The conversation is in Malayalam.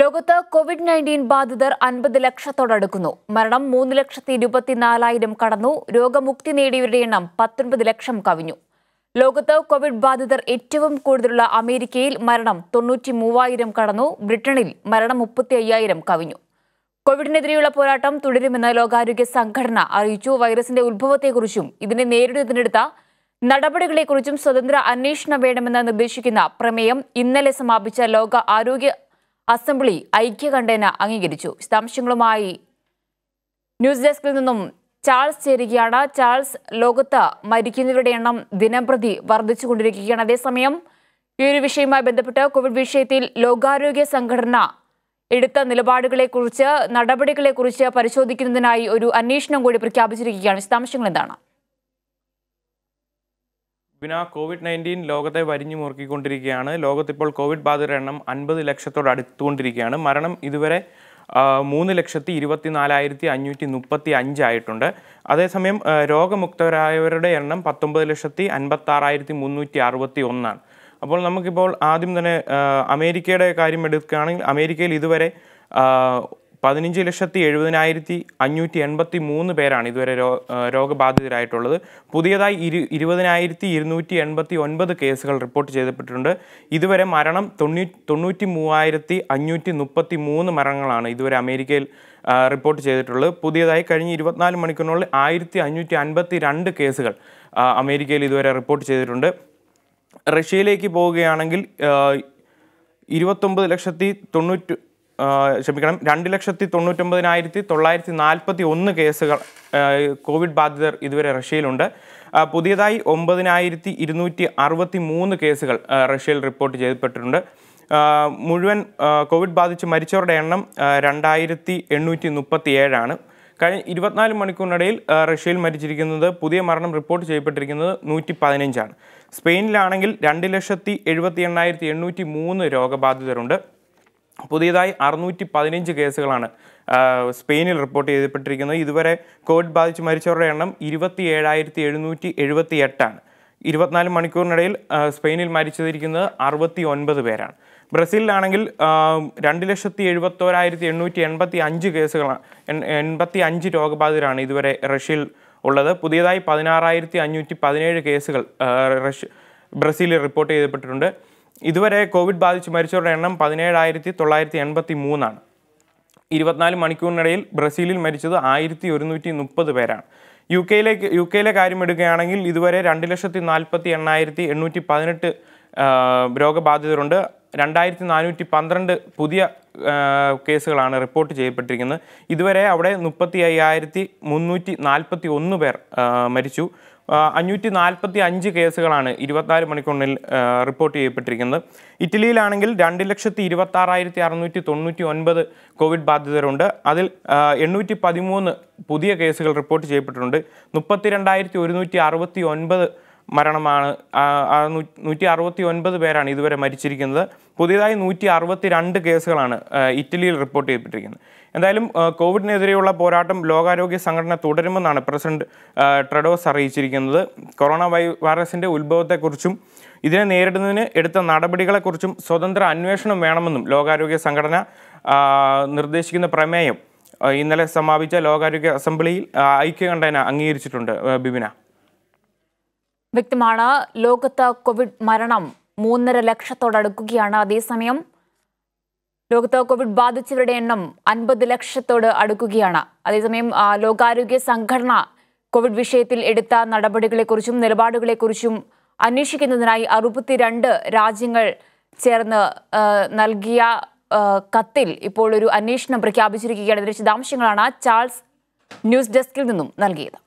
ലോകത്ത് കോവിഡ് നയൻറ്റീൻ ബാധിതർ അൻപത് ലക്ഷത്തോടടുക്കുന്നു മരണം മൂന്ന് ലക്ഷത്തി ഇരുപത്തിനാലായിരം കടന്നു രോഗമുക്തി നേടിയവരുടെ എണ്ണം പത്തൊൻപത് ലക്ഷം കവിഞ്ഞു ലോകത്ത് കോവിഡ് ബാധിതർ ഏറ്റവും കൂടുതലുള്ള അമേരിക്കയിൽ മരണം തൊണ്ണൂറ്റി മൂവായിരം കടന്നു ബ്രിട്ടനിൽ മരണം മുപ്പത്തി അയ്യായിരം കവിഞ്ഞു കോവിഡിനെതിരെയുള്ള പോരാട്ടം തുടരുമെന്ന് ലോകാരോഗ്യ സംഘടന അറിയിച്ചു വൈറസിന്റെ ഉത്ഭവത്തെക്കുറിച്ചും ഇതിനെ നേരിടുന്നതിനെടുത്ത നടപടികളെക്കുറിച്ചും സ്വതന്ത്ര അന്വേഷണം വേണമെന്ന് നിർദ്ദേശിക്കുന്ന പ്രമേയം ഇന്നലെ സമാപിച്ച ലോക ആരോഗ്യ അസംബ്ലി ഐക്യകണ്ഠേന അംഗീകരിച്ചു വിശദാംശങ്ങളുമായി ന്യൂസ് ഡെസ്കിൽ നിന്നും ചാൾസ് ചേരുകയാണ് ചാൾസ് ലോകത്ത് മരിക്കുന്നവരുടെ എണ്ണം ദിനംപ്രതി വർദ്ധിച്ചുകൊണ്ടിരിക്കുകയാണ് അതേസമയം ഈ ഒരു വിഷയവുമായി ബന്ധപ്പെട്ട് കോവിഡ് വിഷയത്തിൽ ലോകാരോഗ്യ സംഘടന എടുത്ത നിലപാടുകളെക്കുറിച്ച് നടപടികളെക്കുറിച്ച് പരിശോധിക്കുന്നതിനായി ഒരു അന്വേഷണം കൂടി പ്രഖ്യാപിച്ചിരിക്കുകയാണ് വിശദാംശങ്ങൾ എന്താണ് പിന്നെ ആ കോവിഡ് നയൻറ്റീൻ ലോകത്തെ വരിഞ്ഞു മുറുക്കിക്കൊണ്ടിരിക്കുകയാണ് ലോകത്തിപ്പോൾ കോവിഡ് ബാധിതരുടെ എണ്ണം അൻപത് ലക്ഷത്തോട് അടുത്തുകൊണ്ടിരിക്കുകയാണ് മരണം ഇതുവരെ മൂന്ന് ലക്ഷത്തി ഇരുപത്തി നാലായിരത്തി അഞ്ഞൂറ്റി മുപ്പത്തി അഞ്ചായിട്ടുണ്ട് അതേസമയം രോഗമുക്തരായവരുടെ എണ്ണം പത്തൊമ്പത് ലക്ഷത്തി അൻപത്താറായിരത്തി മുന്നൂറ്റി അറുപത്തി ഒന്നാണ് അപ്പോൾ നമുക്കിപ്പോൾ ആദ്യം തന്നെ അമേരിക്കയുടെ കാര്യം എടുക്കുകയാണെങ്കിൽ അമേരിക്കയിൽ ഇതുവരെ പതിനഞ്ച് ലക്ഷത്തി എഴുപതിനായിരത്തി അഞ്ഞൂറ്റി എൺപത്തി മൂന്ന് പേരാണ് ഇതുവരെ രോഗബാധിതരായിട്ടുള്ളത് പുതിയതായി ഇരു ഇരുപതിനായിരത്തി ഇരുന്നൂറ്റി എൺപത്തി ഒൻപത് കേസുകൾ റിപ്പോർട്ട് ചെയ്തിട്ടുണ്ട് ഇതുവരെ മരണം തൊണ്ണൂ തൊണ്ണൂറ്റി മൂവായിരത്തി അഞ്ഞൂറ്റി മുപ്പത്തി മൂന്ന് മരണങ്ങളാണ് ഇതുവരെ അമേരിക്കയിൽ റിപ്പോർട്ട് ചെയ്തിട്ടുള്ളത് പുതിയതായി കഴിഞ്ഞ ഇരുപത്തിനാല് മണിക്കൂറിനുള്ളിൽ ആയിരത്തി അഞ്ഞൂറ്റി അൻപത്തി രണ്ട് കേസുകൾ അമേരിക്കയിൽ ഇതുവരെ റിപ്പോർട്ട് ചെയ്തിട്ടുണ്ട് റഷ്യയിലേക്ക് പോവുകയാണെങ്കിൽ ഇരുപത്തൊമ്പത് ലക്ഷത്തി തൊണ്ണൂറ്റി ക്ഷമിക്കണം രണ്ട് ലക്ഷത്തി തൊണ്ണൂറ്റൊമ്പതിനായിരത്തി തൊള്ളായിരത്തി നാൽപ്പത്തി ഒന്ന് കേസുകൾ കോവിഡ് ബാധിതർ ഇതുവരെ റഷ്യയിലുണ്ട് പുതിയതായി ഒമ്പതിനായിരത്തി ഇരുന്നൂറ്റി അറുപത്തി മൂന്ന് കേസുകൾ റഷ്യയിൽ റിപ്പോർട്ട് ചെയ്യപ്പെട്ടിട്ടുണ്ട് മുഴുവൻ കോവിഡ് ബാധിച്ച് മരിച്ചവരുടെ എണ്ണം രണ്ടായിരത്തി എണ്ണൂറ്റി മുപ്പത്തി ഏഴാണ് കഴിഞ്ഞ ഇരുപത്തിനാല് മണിക്കൂറിനിടയിൽ റഷ്യയിൽ മരിച്ചിരിക്കുന്നത് പുതിയ മരണം റിപ്പോർട്ട് ചെയ്യപ്പെട്ടിരിക്കുന്നത് നൂറ്റി പതിനഞ്ചാണ് സ്പെയിനിലാണെങ്കിൽ രണ്ട് ലക്ഷത്തി എഴുപത്തി എണ്ണായിരത്തി എണ്ണൂറ്റി മൂന്ന് രോഗബാധിതരുണ്ട് പുതിയതായി അറുന്നൂറ്റി പതിനഞ്ച് കേസുകളാണ് സ്പെയിനിൽ റിപ്പോർട്ട് ചെയ്യപ്പെട്ടിരിക്കുന്നത് ഇതുവരെ കോവിഡ് ബാധിച്ച് മരിച്ചവരുടെ എണ്ണം ഇരുപത്തി ഏഴായിരത്തി എഴുന്നൂറ്റി എഴുപത്തി എട്ടാണ് ഇരുപത്തിനാല് മണിക്കൂറിനിടയിൽ സ്പെയിനിൽ മരിച്ചിരിക്കുന്നത് അറുപത്തി ഒൻപത് പേരാണ് ബ്രസീലിലാണെങ്കിൽ രണ്ട് ലക്ഷത്തി എഴുപത്തോരായിരത്തി എണ്ണൂറ്റി എൺപത്തി അഞ്ച് കേസുകളാണ് എൺപത്തി അഞ്ച് രോഗബാധിതരാണ് ഇതുവരെ റഷ്യയിൽ ഉള്ളത് പുതിയതായി പതിനാറായിരത്തി അഞ്ഞൂറ്റി പതിനേഴ് കേസുകൾ റഷ്യ ബ്രസീലിൽ റിപ്പോർട്ട് ചെയ്യപ്പെട്ടിട്ടുണ്ട് ഇതുവരെ കോവിഡ് ബാധിച്ച് മരിച്ചവരുടെ എണ്ണം പതിനേഴായിരത്തി തൊള്ളായിരത്തി എൺപത്തി മൂന്നാണ് ഇരുപത്തിനാല് മണിക്കൂറിനിടയിൽ ബ്രസീലിൽ മരിച്ചത് ആയിരത്തി ഒരുന്നൂറ്റി മുപ്പത് പേരാണ് യു കെയിലേക്ക് യു കെയിലെ കാര്യം എടുക്കുകയാണെങ്കിൽ ഇതുവരെ രണ്ട് ലക്ഷത്തി നാൽപ്പത്തി എണ്ണായിരത്തി എണ്ണൂറ്റി പതിനെട്ട് രോഗബാധിതരുണ്ട് രണ്ടായിരത്തി നാനൂറ്റി പന്ത്രണ്ട് പുതിയ കേസുകളാണ് റിപ്പോർട്ട് ചെയ്യപ്പെട്ടിരിക്കുന്നത് ഇതുവരെ അവിടെ മുപ്പത്തി അയ്യായിരത്തി മുന്നൂറ്റി നാൽപ്പത്തി ഒന്ന് പേർ മരിച്ചു അഞ്ഞൂറ്റി നാൽപ്പത്തി അഞ്ച് കേസുകളാണ് ഇരുപത്തിനാല് മണിക്കൂറിൽ റിപ്പോർട്ട് ചെയ്യപ്പെട്ടിരിക്കുന്നത് ഇറ്റലിയിലാണെങ്കിൽ രണ്ട് ലക്ഷത്തി ഇരുപത്താറായിരത്തി അറുന്നൂറ്റി തൊണ്ണൂറ്റി ഒൻപത് കോവിഡ് ബാധിതരുണ്ട് അതിൽ എണ്ണൂറ്റി പതിമൂന്ന് പുതിയ കേസുകൾ റിപ്പോർട്ട് ചെയ്യപ്പെട്ടിട്ടുണ്ട് മുപ്പത്തി രണ്ടായിരത്തി ഒരുന്നൂറ്റി അറുപത്തി ഒൻപത് മരണമാണ് നൂറ്റി അറുപത്തി ഒൻപത് പേരാണ് ഇതുവരെ മരിച്ചിരിക്കുന്നത് പുതിയതായി നൂറ്റി അറുപത്തി രണ്ട് കേസുകളാണ് ഇറ്റലിയിൽ റിപ്പോർട്ട് ചെയ്യപ്പെട്ടിരിക്കുന്നത് എന്തായാലും കോവിഡിനെതിരെയുള്ള പോരാട്ടം ലോകാരോഗ്യ സംഘടന തുടരുമെന്നാണ് പ്രസിഡന്റ് ട്രഡോസ് അറിയിച്ചിരിക്കുന്നത് കൊറോണ വൈ വൈറസിൻ്റെ ഉത്ഭവത്തെക്കുറിച്ചും ഇതിനെ നേരിടുന്നതിന് എടുത്ത നടപടികളെക്കുറിച്ചും സ്വതന്ത്ര അന്വേഷണം വേണമെന്നും ലോകാരോഗ്യ സംഘടന നിർദ്ദേശിക്കുന്ന പ്രമേയം ഇന്നലെ സമാപിച്ച ലോകാരോഗ്യ അസംബ്ലിയിൽ ഐക്യകണ്ഠേന അംഗീകരിച്ചിട്ടുണ്ട് ബിബിന വ്യക്തമാണ് ലോകത്ത് കോവിഡ് മരണം മൂന്നര ലക്ഷത്തോടടുക്കുകയാണ് അതേസമയം ലോകത്ത് കോവിഡ് ബാധിച്ചവരുടെ എണ്ണം അൻപത് ലക്ഷത്തോട് അടുക്കുകയാണ് അതേസമയം ലോകാരോഗ്യ സംഘടന കോവിഡ് വിഷയത്തിൽ എടുത്ത നടപടികളെക്കുറിച്ചും നിലപാടുകളെക്കുറിച്ചും അന്വേഷിക്കുന്നതിനായി അറുപത്തിരണ്ട് രാജ്യങ്ങൾ ചേർന്ന് നൽകിയ കത്തിൽ ഇപ്പോൾ ഒരു അന്വേഷണം പ്രഖ്യാപിച്ചിരിക്കുകയാണ് ഇതിന്റെ വിശദാംശങ്ങളാണ് ചാൾസ് ന്യൂസ് ഡെസ്കിൽ നിന്നും നൽകിയത്